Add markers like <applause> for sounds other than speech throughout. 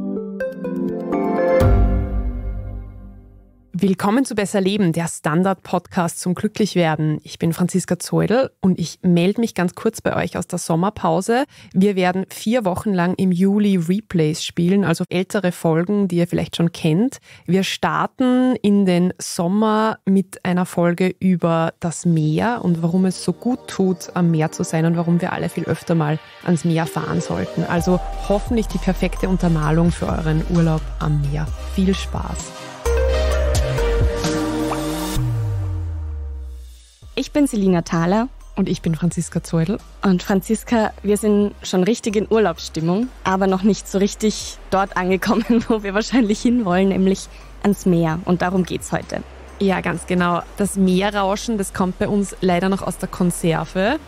Thank you. Willkommen zu Besser Leben, der Standard-Podcast zum Glücklichwerden. Ich bin Franziska Zeudel und ich melde mich ganz kurz bei euch aus der Sommerpause. Wir werden vier Wochen lang im Juli Replays spielen, also ältere Folgen, die ihr vielleicht schon kennt. Wir starten in den Sommer mit einer Folge über das Meer und warum es so gut tut, am Meer zu sein und warum wir alle viel öfter mal ans Meer fahren sollten. Also hoffentlich die perfekte Untermalung für euren Urlaub am Meer. Viel Spaß! Ich bin Selina Thaler. Und ich bin Franziska Zeudel. Und Franziska, wir sind schon richtig in Urlaubsstimmung, aber noch nicht so richtig dort angekommen, <laughs> wo wir wahrscheinlich hinwollen, nämlich ans Meer. Und darum geht's heute. Ja, ganz genau. Das Meerrauschen, das kommt bei uns leider noch aus der Konserve.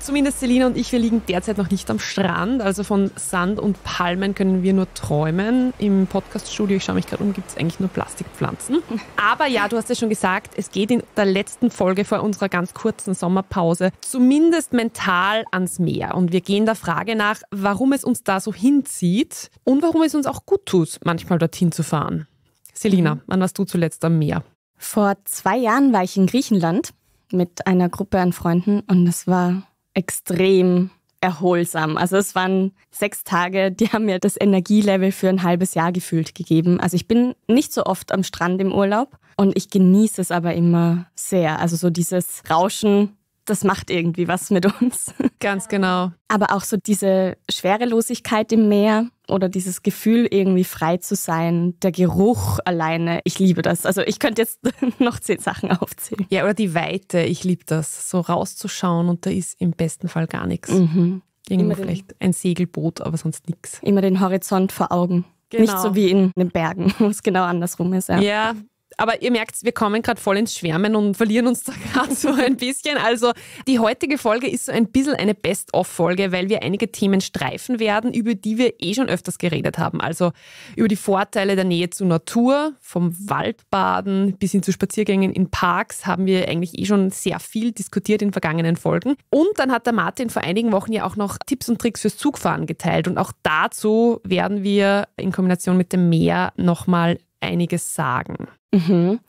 Zumindest Selina und ich, wir liegen derzeit noch nicht am Strand, also von Sand und Palmen können wir nur träumen. Im Podcaststudio, ich schaue mich gerade um, gibt es eigentlich nur Plastikpflanzen. <laughs> Aber ja, du hast ja schon gesagt, es geht in der letzten Folge vor unserer ganz kurzen Sommerpause zumindest mental ans Meer. Und wir gehen der Frage nach, warum es uns da so hinzieht und warum es uns auch gut tut, manchmal dorthin zu fahren. Selina, mhm. wann warst du zuletzt am Meer? Vor zwei Jahren war ich in Griechenland mit einer Gruppe an Freunden und es war extrem erholsam. Also es waren sechs Tage, die haben mir das Energielevel für ein halbes Jahr gefühlt gegeben. Also ich bin nicht so oft am Strand im Urlaub und ich genieße es aber immer sehr. Also so dieses Rauschen, das macht irgendwie was mit uns. <laughs> Ganz genau. Aber auch so diese Schwerelosigkeit im Meer, oder dieses Gefühl, irgendwie frei zu sein, der Geruch alleine, ich liebe das. Also ich könnte jetzt <laughs> noch zehn Sachen aufzählen. Ja, oder die Weite, ich liebe das. So rauszuschauen und da ist im besten Fall gar nichts. Mhm. Irgendwo den, vielleicht ein Segelboot, aber sonst nichts. Immer den Horizont vor Augen. Genau. Nicht so wie in den Bergen, <laughs> wo es genau andersrum ist. Ja. ja, aber ihr merkt, wir kommen gerade voll ins Schwärmen und verlieren uns da gerade so ein bisschen. Also die heutige Folge ist so ein bisschen eine Best-of-Folge, weil wir einige Themen streifen werden, über die wir eh schon öfters geredet haben. Also über die Vorteile der Nähe zur Natur, vom Waldbaden bis hin zu Spaziergängen in Parks haben wir eigentlich eh schon sehr viel diskutiert in vergangenen Folgen. Und dann hat der Martin vor einigen Wochen ja auch noch Tipps und Tricks fürs Zugfahren geteilt. Und auch dazu werden wir in Kombination mit dem Meer nochmal einiges sagen. Mhm.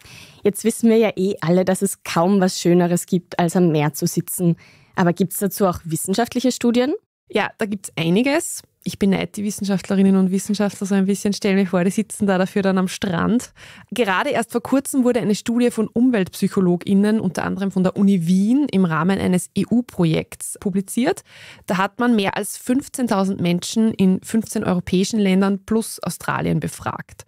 Jetzt wissen wir ja eh alle, dass es kaum was Schöneres gibt, als am Meer zu sitzen. Aber gibt es dazu auch wissenschaftliche Studien? Ja, da gibt es einiges. Ich beneide die Wissenschaftlerinnen und Wissenschaftler so ein bisschen. Stell mir vor, die sitzen da dafür dann am Strand. Gerade erst vor kurzem wurde eine Studie von UmweltpsychologInnen, unter anderem von der Uni Wien, im Rahmen eines EU-Projekts publiziert. Da hat man mehr als 15.000 Menschen in 15 europäischen Ländern plus Australien befragt.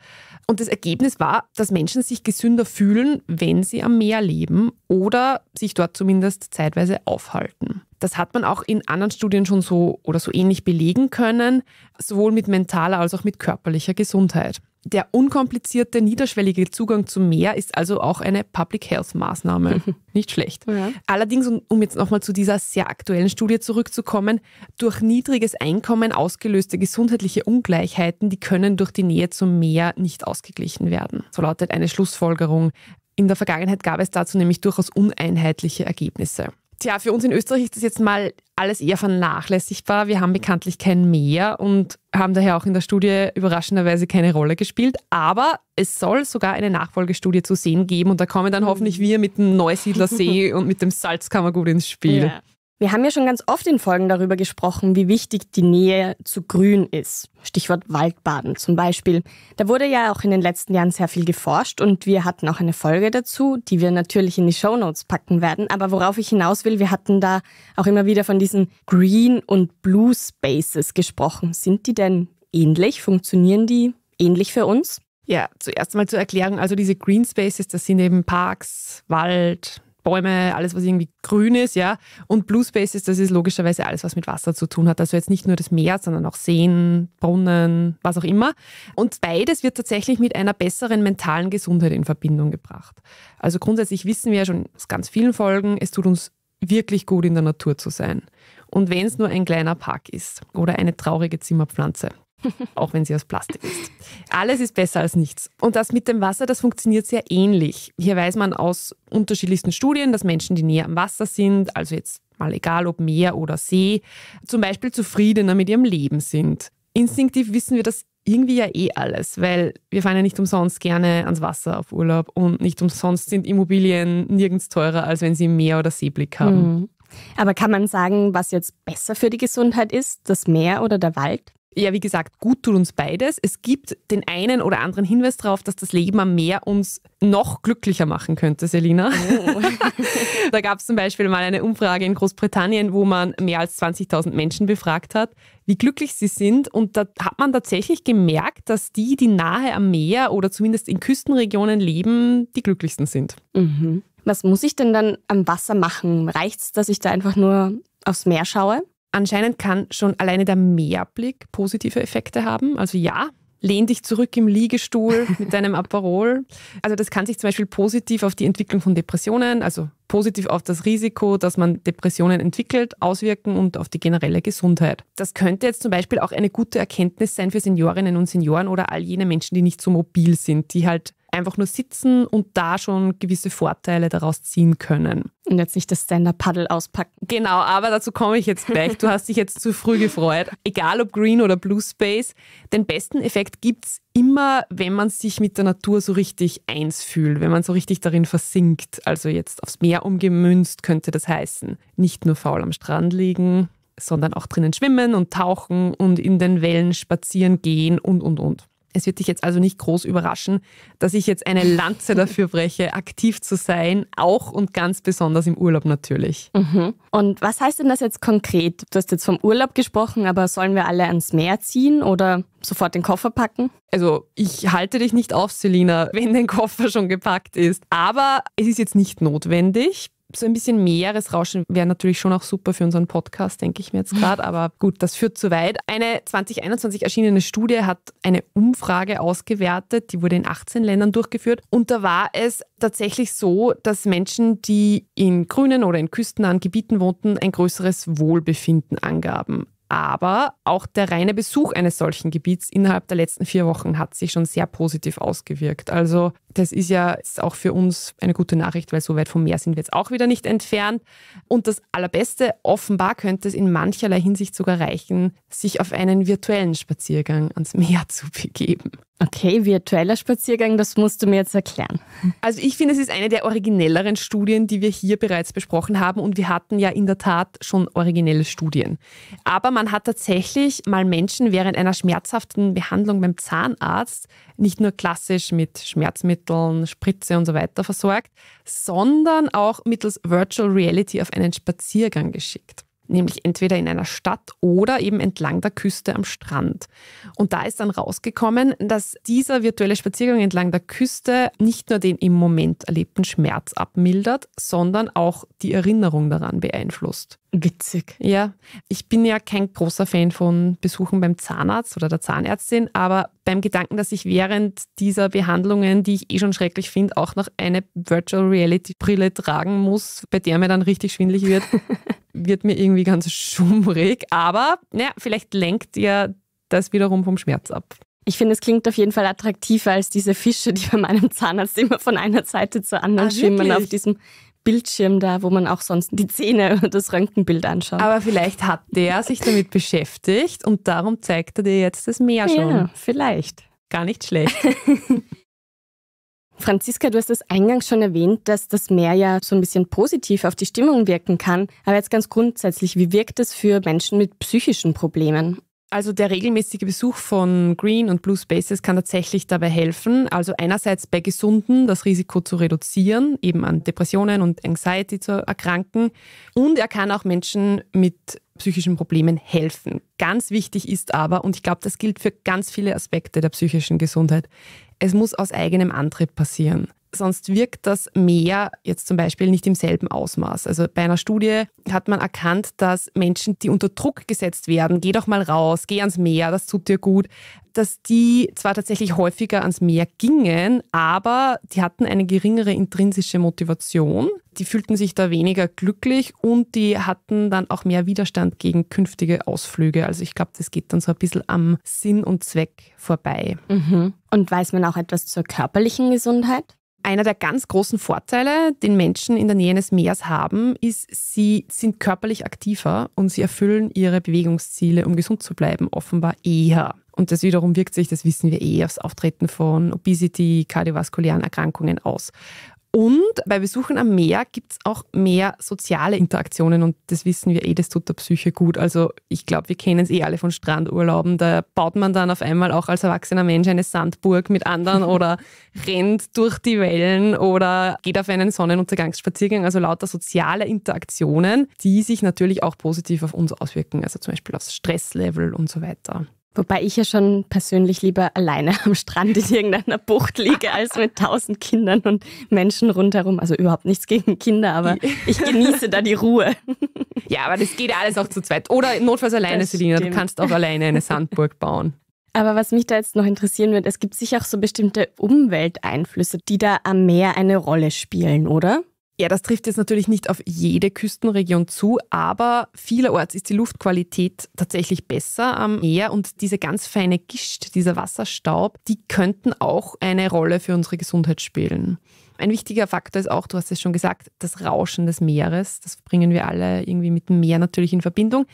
Und das Ergebnis war, dass Menschen sich gesünder fühlen, wenn sie am Meer leben oder sich dort zumindest zeitweise aufhalten. Das hat man auch in anderen Studien schon so oder so ähnlich belegen können, sowohl mit mentaler als auch mit körperlicher Gesundheit. Der unkomplizierte, niederschwellige Zugang zum Meer ist also auch eine Public Health-Maßnahme. <laughs> Nicht schlecht. Ja. Allerdings, um jetzt nochmal zu dieser sehr aktuellen Studie zurückzukommen, durch niedriges Einkommen ausgelöste gesundheitliche Ungleichheiten, die können durch die Nähe zum Meer nicht ausgeglichen werden. So lautet eine Schlussfolgerung. In der Vergangenheit gab es dazu nämlich durchaus uneinheitliche Ergebnisse. Tja, für uns in Österreich ist das jetzt mal alles eher vernachlässigbar. Wir haben bekanntlich kein Meer und haben daher auch in der Studie überraschenderweise keine Rolle gespielt. Aber es soll sogar eine Nachfolgestudie zu sehen geben und da kommen dann hoffentlich mhm. wir mit dem Neusiedlersee und mit dem Salzkammergut ins Spiel. Ja. Wir haben ja schon ganz oft in Folgen darüber gesprochen, wie wichtig die Nähe zu Grün ist. Stichwort Waldbaden zum Beispiel. Da wurde ja auch in den letzten Jahren sehr viel geforscht und wir hatten auch eine Folge dazu, die wir natürlich in die Shownotes packen werden. Aber worauf ich hinaus will, wir hatten da auch immer wieder von diesen Green und Blue Spaces gesprochen. Sind die denn ähnlich? Funktionieren die ähnlich für uns? Ja, zuerst mal zur Erklärung. Also diese Green Spaces, das sind eben Parks, Wald, Bäume, alles, was irgendwie grün ist, ja. Und Blue Spaces, das ist logischerweise alles, was mit Wasser zu tun hat. Also jetzt nicht nur das Meer, sondern auch Seen, Brunnen, was auch immer. Und beides wird tatsächlich mit einer besseren mentalen Gesundheit in Verbindung gebracht. Also grundsätzlich wissen wir ja schon aus ganz vielen Folgen, es tut uns wirklich gut in der Natur zu sein. Und wenn es nur ein kleiner Park ist oder eine traurige Zimmerpflanze. <laughs> auch wenn sie aus Plastik ist. Alles ist besser als nichts. Und das mit dem Wasser, das funktioniert sehr ähnlich. Hier weiß man aus unterschiedlichsten Studien, dass Menschen, die näher am Wasser sind, also jetzt mal egal ob Meer oder See, zum Beispiel zufriedener mit ihrem Leben sind. Instinktiv wissen wir das irgendwie ja eh alles, weil wir fahren ja nicht umsonst gerne ans Wasser auf Urlaub und nicht umsonst sind Immobilien nirgends teurer, als wenn sie Meer oder Seeblick haben. Mhm. Aber kann man sagen, was jetzt besser für die Gesundheit ist, das Meer oder der Wald? Ja, wie gesagt, gut tut uns beides. Es gibt den einen oder anderen Hinweis darauf, dass das Leben am Meer uns noch glücklicher machen könnte, Selina. Oh. <laughs> da gab es zum Beispiel mal eine Umfrage in Großbritannien, wo man mehr als 20.000 Menschen befragt hat, wie glücklich sie sind. Und da hat man tatsächlich gemerkt, dass die, die nahe am Meer oder zumindest in Küstenregionen leben, die glücklichsten sind. Mhm. Was muss ich denn dann am Wasser machen? Reicht es, dass ich da einfach nur aufs Meer schaue? Anscheinend kann schon alleine der Mehrblick positive Effekte haben. Also ja, lehn dich zurück im Liegestuhl <laughs> mit deinem Aperol. Also das kann sich zum Beispiel positiv auf die Entwicklung von Depressionen, also positiv auf das Risiko, dass man Depressionen entwickelt, auswirken und auf die generelle Gesundheit. Das könnte jetzt zum Beispiel auch eine gute Erkenntnis sein für Seniorinnen und Senioren oder all jene Menschen, die nicht so mobil sind, die halt einfach nur sitzen und da schon gewisse Vorteile daraus ziehen können. Und jetzt nicht das Stand-Up-Paddle auspacken. Genau, aber dazu komme ich jetzt gleich. Du hast dich jetzt zu früh gefreut. Egal ob Green oder Blue Space, den besten Effekt gibt es immer, wenn man sich mit der Natur so richtig eins fühlt, wenn man so richtig darin versinkt. Also jetzt aufs Meer umgemünzt könnte das heißen. Nicht nur faul am Strand liegen, sondern auch drinnen schwimmen und tauchen und in den Wellen spazieren gehen und, und, und. Es wird dich jetzt also nicht groß überraschen, dass ich jetzt eine Lanze dafür breche, aktiv zu sein, auch und ganz besonders im Urlaub natürlich. Mhm. Und was heißt denn das jetzt konkret? Du hast jetzt vom Urlaub gesprochen, aber sollen wir alle ans Meer ziehen oder sofort den Koffer packen? Also ich halte dich nicht auf, Selina, wenn dein Koffer schon gepackt ist. Aber es ist jetzt nicht notwendig so ein bisschen Meeresrauschen wäre natürlich schon auch super für unseren Podcast, denke ich mir jetzt gerade. <laughs> Aber gut, das führt zu weit. Eine 2021 erschienene Studie hat eine Umfrage ausgewertet, die wurde in 18 Ländern durchgeführt. Und da war es tatsächlich so, dass Menschen, die in grünen oder in küstennahen Gebieten wohnten, ein größeres Wohlbefinden angaben. Aber auch der reine Besuch eines solchen Gebiets innerhalb der letzten vier Wochen hat sich schon sehr positiv ausgewirkt. Also das ist ja auch für uns eine gute Nachricht, weil so weit vom Meer sind wir jetzt auch wieder nicht entfernt. Und das Allerbeste, offenbar könnte es in mancherlei Hinsicht sogar reichen, sich auf einen virtuellen Spaziergang ans Meer zu begeben. Okay, virtueller Spaziergang, das musst du mir jetzt erklären. Also ich finde, es ist eine der originelleren Studien, die wir hier bereits besprochen haben und wir hatten ja in der Tat schon originelle Studien. Aber man hat tatsächlich mal Menschen während einer schmerzhaften Behandlung beim Zahnarzt nicht nur klassisch mit Schmerzmitteln, Schmerzmitteln, Spritze und so weiter versorgt, sondern auch mittels Virtual Reality auf einen Spaziergang geschickt nämlich entweder in einer Stadt oder eben entlang der Küste am Strand. Und da ist dann rausgekommen, dass dieser virtuelle Spaziergang entlang der Küste nicht nur den im Moment erlebten Schmerz abmildert, sondern auch die Erinnerung daran beeinflusst. Witzig. Ja, ich bin ja kein großer Fan von Besuchen beim Zahnarzt oder der Zahnärztin, aber beim Gedanken, dass ich während dieser Behandlungen, die ich eh schon schrecklich finde, auch noch eine Virtual Reality Brille tragen muss, bei der mir dann richtig schwindlig wird, <laughs> wird mir irgendwie ganz schummrig. Aber naja, vielleicht lenkt ihr das wiederum vom Schmerz ab. Ich finde, es klingt auf jeden Fall attraktiver als diese Fische, die bei meinem Zahnarzt immer von einer Seite zur anderen ah, schwimmen wirklich? auf diesem Bildschirm da, wo man auch sonst die Zähne <laughs> und das Röntgenbild anschaut. Aber vielleicht hat der sich damit beschäftigt und darum zeigt er dir jetzt das Meer schon. Ja, vielleicht. Gar nicht schlecht. <laughs> Franziska, du hast es eingangs schon erwähnt, dass das Meer ja so ein bisschen positiv auf die Stimmung wirken kann. Aber jetzt ganz grundsätzlich, wie wirkt es für Menschen mit psychischen Problemen? Also der regelmäßige Besuch von Green und Blue Spaces kann tatsächlich dabei helfen, also einerseits bei Gesunden das Risiko zu reduzieren, eben an Depressionen und Anxiety zu erkranken. Und er kann auch Menschen mit psychischen Problemen helfen. Ganz wichtig ist aber, und ich glaube, das gilt für ganz viele Aspekte der psychischen Gesundheit, es muss aus eigenem Antrieb passieren sonst wirkt das Meer jetzt zum Beispiel nicht im selben Ausmaß. Also bei einer Studie hat man erkannt, dass Menschen, die unter Druck gesetzt werden, geh doch mal raus, geh ans Meer, das tut dir gut, dass die zwar tatsächlich häufiger ans Meer gingen, aber die hatten eine geringere intrinsische Motivation, die fühlten sich da weniger glücklich und die hatten dann auch mehr Widerstand gegen künftige Ausflüge. Also ich glaube, das geht dann so ein bisschen am Sinn und Zweck vorbei. Mhm. Und weiß man auch etwas zur körperlichen Gesundheit? Einer der ganz großen Vorteile, den Menschen in der Nähe eines Meers haben, ist, sie sind körperlich aktiver und sie erfüllen ihre Bewegungsziele, um gesund zu bleiben, offenbar eher. Und das wiederum wirkt sich, das wissen wir eh, aufs Auftreten von Obesity, kardiovaskulären Erkrankungen aus. Und bei Besuchen am Meer gibt es auch mehr soziale Interaktionen und das wissen wir eh, das tut der Psyche gut. Also ich glaube, wir kennen es eh alle von Strandurlauben. Da baut man dann auf einmal auch als erwachsener Mensch eine Sandburg mit anderen <laughs> oder rennt durch die Wellen oder geht auf einen Sonnenuntergangsspaziergang. Also lauter soziale Interaktionen, die sich natürlich auch positiv auf uns auswirken, also zum Beispiel aufs Stresslevel und so weiter. Wobei ich ja schon persönlich lieber alleine am Strand in irgendeiner Bucht liege, als mit tausend Kindern und Menschen rundherum. Also überhaupt nichts gegen Kinder, aber ich genieße da die Ruhe. Ja, aber das geht alles auch zu zweit. Oder notfalls alleine, Selina. Du kannst auch alleine eine Sandburg bauen. Aber was mich da jetzt noch interessieren wird, es gibt sicher auch so bestimmte Umwelteinflüsse, die da am Meer eine Rolle spielen, oder? Ja, das trifft jetzt natürlich nicht auf jede Küstenregion zu, aber vielerorts ist die Luftqualität tatsächlich besser am Meer und diese ganz feine Gischt, dieser Wasserstaub, die könnten auch eine Rolle für unsere Gesundheit spielen. Ein wichtiger Faktor ist auch, du hast es schon gesagt, das Rauschen des Meeres. Das bringen wir alle irgendwie mit dem Meer natürlich in Verbindung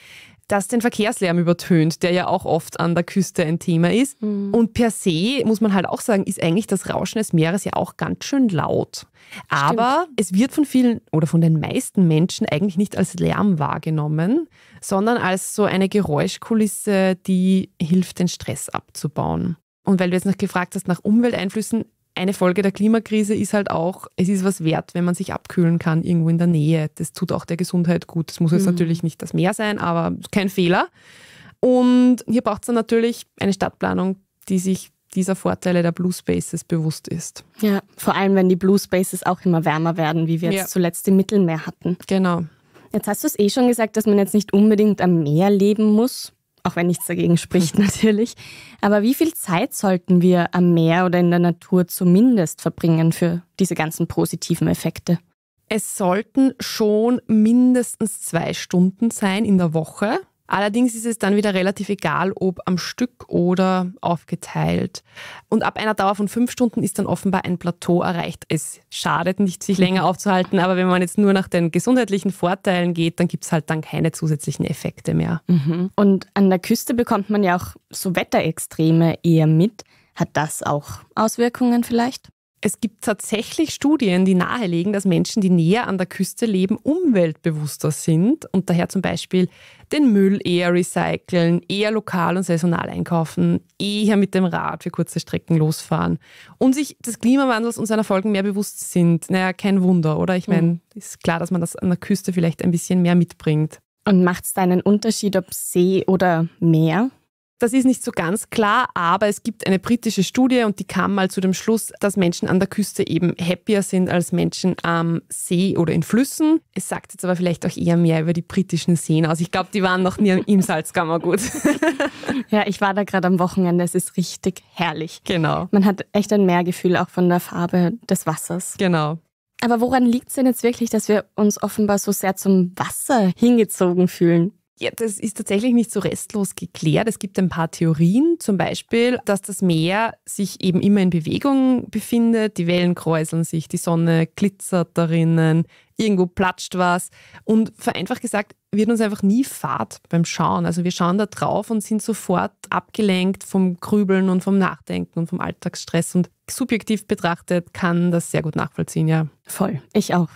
das den Verkehrslärm übertönt, der ja auch oft an der Küste ein Thema ist. Mhm. Und per se muss man halt auch sagen, ist eigentlich das Rauschen des Meeres ja auch ganz schön laut. Aber Stimmt. es wird von vielen oder von den meisten Menschen eigentlich nicht als Lärm wahrgenommen, sondern als so eine Geräuschkulisse, die hilft, den Stress abzubauen. Und weil du jetzt noch gefragt hast nach Umwelteinflüssen, eine Folge der Klimakrise ist halt auch, es ist was wert, wenn man sich abkühlen kann irgendwo in der Nähe. Das tut auch der Gesundheit gut. Das muss jetzt mhm. natürlich nicht das Meer sein, aber kein Fehler. Und hier braucht es dann natürlich eine Stadtplanung, die sich dieser Vorteile der Blue Spaces bewusst ist. Ja, vor allem wenn die Blue Spaces auch immer wärmer werden, wie wir jetzt zuletzt im Mittelmeer hatten. Genau. Jetzt hast du es eh schon gesagt, dass man jetzt nicht unbedingt am Meer leben muss. Auch wenn nichts dagegen spricht <laughs> natürlich. Aber wie viel Zeit sollten wir am Meer oder in der Natur zumindest verbringen für diese ganzen positiven Effekte? Es sollten schon mindestens zwei Stunden sein in der Woche. Allerdings ist es dann wieder relativ egal, ob am Stück oder aufgeteilt. Und ab einer Dauer von fünf Stunden ist dann offenbar ein Plateau erreicht. Es schadet nicht, sich länger aufzuhalten, aber wenn man jetzt nur nach den gesundheitlichen Vorteilen geht, dann gibt es halt dann keine zusätzlichen Effekte mehr. Mhm. Und an der Küste bekommt man ja auch so Wetterextreme eher mit. Hat das auch Auswirkungen vielleicht? Es gibt tatsächlich Studien, die nahelegen, dass Menschen, die näher an der Küste leben, umweltbewusster sind und daher zum Beispiel den Müll eher recyceln, eher lokal und saisonal einkaufen, eher mit dem Rad für kurze Strecken losfahren und sich des Klimawandels und seiner Folgen mehr bewusst sind. Naja, kein Wunder, oder? Ich meine, mhm. ist klar, dass man das an der Küste vielleicht ein bisschen mehr mitbringt. Und macht es da einen Unterschied, ob See oder Meer? Das ist nicht so ganz klar, aber es gibt eine britische Studie und die kam mal zu dem Schluss, dass Menschen an der Küste eben happier sind als Menschen am See oder in Flüssen. Es sagt jetzt aber vielleicht auch eher mehr über die britischen Seen aus. Ich glaube, die waren noch nie im Salzkammer gut. <laughs> ja, ich war da gerade am Wochenende. Es ist richtig herrlich. Genau. Man hat echt ein Meergefühl auch von der Farbe des Wassers. Genau. Aber woran liegt es denn jetzt wirklich, dass wir uns offenbar so sehr zum Wasser hingezogen fühlen? Ja, das ist tatsächlich nicht so restlos geklärt. Es gibt ein paar Theorien, zum Beispiel, dass das Meer sich eben immer in Bewegung befindet, die Wellen kräuseln sich, die Sonne glitzert darinnen, irgendwo platscht was. Und vereinfacht gesagt, wird uns einfach nie Fahrt beim Schauen. Also wir schauen da drauf und sind sofort abgelenkt vom Grübeln und vom Nachdenken und vom Alltagsstress. Und subjektiv betrachtet kann das sehr gut nachvollziehen, ja. Voll, ich auch.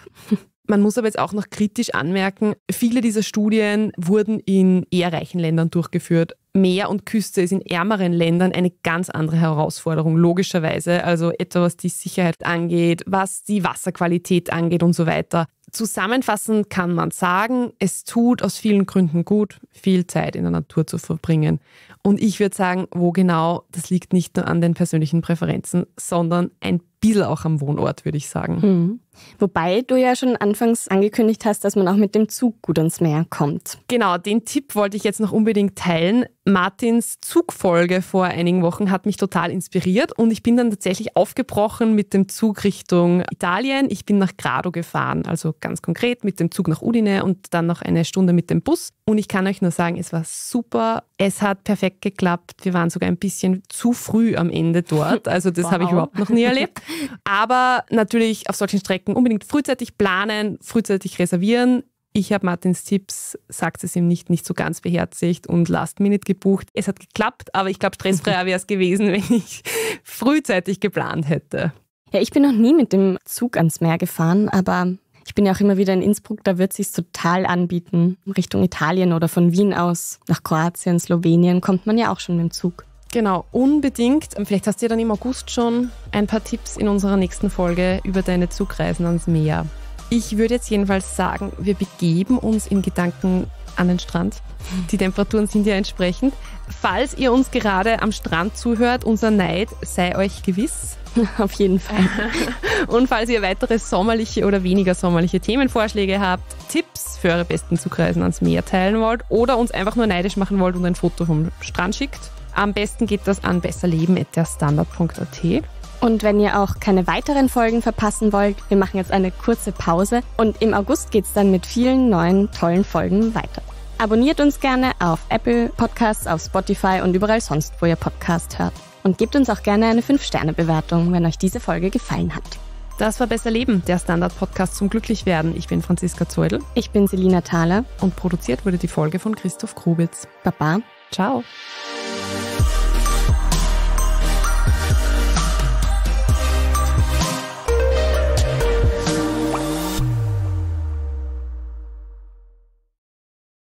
Man muss aber jetzt auch noch kritisch anmerken, viele dieser Studien wurden in eher reichen Ländern durchgeführt. Meer und Küste ist in ärmeren Ländern eine ganz andere Herausforderung, logischerweise. Also etwa was die Sicherheit angeht, was die Wasserqualität angeht und so weiter. Zusammenfassend kann man sagen, es tut aus vielen Gründen gut, viel Zeit in der Natur zu verbringen. Und ich würde sagen, wo genau, das liegt nicht nur an den persönlichen Präferenzen, sondern ein bisschen auch am Wohnort, würde ich sagen. Mhm. Wobei du ja schon anfangs angekündigt hast, dass man auch mit dem Zug gut ans Meer kommt. Genau, den Tipp wollte ich jetzt noch unbedingt teilen. Martins Zugfolge vor einigen Wochen hat mich total inspiriert und ich bin dann tatsächlich aufgebrochen mit dem Zug Richtung Italien. Ich bin nach Grado gefahren, also ganz konkret mit dem Zug nach Udine und dann noch eine Stunde mit dem Bus. Und ich kann euch nur sagen, es war super. Es hat perfekt geklappt. Wir waren sogar ein bisschen zu früh am Ende dort. Also das wow. habe ich überhaupt noch nie erlebt. Aber natürlich auf solchen Strecken unbedingt frühzeitig planen, frühzeitig reservieren. Ich habe Martins Tipps, sagt es ihm nicht, nicht so ganz beherzigt und Last Minute gebucht. Es hat geklappt, aber ich glaube, stressfreier wäre es gewesen, <laughs> wenn ich frühzeitig geplant hätte. Ja, ich bin noch nie mit dem Zug ans Meer gefahren, aber ich bin ja auch immer wieder in Innsbruck, da wird es sich total anbieten. Richtung Italien oder von Wien aus nach Kroatien, Slowenien kommt man ja auch schon mit dem Zug. Genau, unbedingt. Vielleicht hast du ja dann im August schon ein paar Tipps in unserer nächsten Folge über deine Zugreisen ans Meer. Ich würde jetzt jedenfalls sagen, wir begeben uns in Gedanken an den Strand. Die Temperaturen sind ja entsprechend. Falls ihr uns gerade am Strand zuhört, unser Neid sei euch gewiss. <laughs> Auf jeden Fall. <laughs> Und falls ihr weitere sommerliche oder weniger sommerliche Themenvorschläge habt, Tipps für eure besten Zugreisen ans Meer teilen wollt oder uns einfach nur neidisch machen wollt und ein Foto vom Strand schickt, am besten geht das an besserleben.at. Und wenn ihr auch keine weiteren Folgen verpassen wollt, wir machen jetzt eine kurze Pause und im August geht es dann mit vielen neuen tollen Folgen weiter. Abonniert uns gerne auf Apple Podcasts, auf Spotify und überall sonst, wo ihr Podcast hört. Und gebt uns auch gerne eine 5-Sterne-Bewertung, wenn euch diese Folge gefallen hat. Das war Besser Leben, der Standard-Podcast zum Glücklichwerden. Ich bin Franziska Zeudel. Ich bin Selina Thaler. Und produziert wurde die Folge von Christoph Krubitz. Baba. Ciao.